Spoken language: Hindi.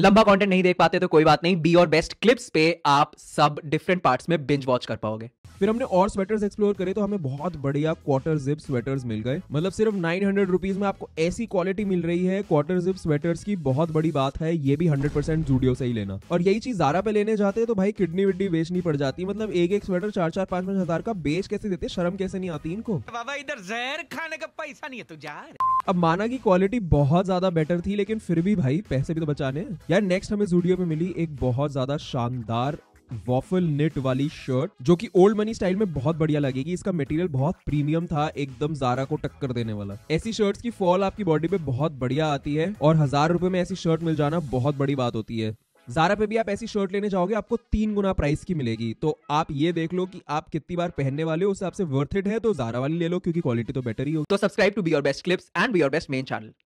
लंबा कंटेंट नहीं देख पाते तो कोई बात नहीं बी और बेस्ट क्लिप्स पे आप सब डिफरेंट पार्ट्स में बिंज वॉच कर पाओगे फिर हमने और स्वेटर्स एक्सप्लोर करे तो हमें बहुत बढ़िया क्वार्टर जिप स्वेटर्स मिल गए मतलब सिर्फ नाइन हंड्रेड रुपीज में आपको ऐसी क्वालिटी मिल रही है क्वार्टर जिप स्वेटर्स की बहुत बड़ी बात है ये भी हंड्रेड परसेंट जूडियो से ही लेना और यही चीज जारा पे लेने जाते तो भाई किडनी विडनी बेचनी पड़ जाती मतलब एक एक स्वेटर चार चार पांच पांच हजार का बेच कैसे देते शर्म कैसे नहीं आती इनको बाबा इधर जहर खाने का पैसा नहीं है तू जा अब माना की क्वालिटी बहुत ज्यादा बेटर थी लेकिन फिर भी भाई पैसे भी तो बचाने यार नेक्स्ट हमें जूडियो में मिली एक बहुत ज्यादा शानदार वॉफल निट वाली शर्ट जो कि ओल्ड मनी स्टाइल में बहुत बढ़िया लगेगी इसका मटेरियल बहुत प्रीमियम था एकदम जारा को टक्कर देने वाला ऐसी शर्ट्स की फॉल आपकी बॉडी पे बहुत बढ़िया आती है और हजार रुपए में ऐसी शर्ट मिल जाना बहुत बड़ी बात होती है जारा पे भी आप ऐसी शर्ट लेने जाओगे आपको तीन गुना प्राइस की मिलेगी तो आप ये देख लो कि आप कितनी बार पहनने वाले हो उस हिसाब से वर्थ इट है तो जारा वाली ले लो क्योंकि क्वालिटी तो बेटर ही हो तो subscribe to be your best clips and be your best main channel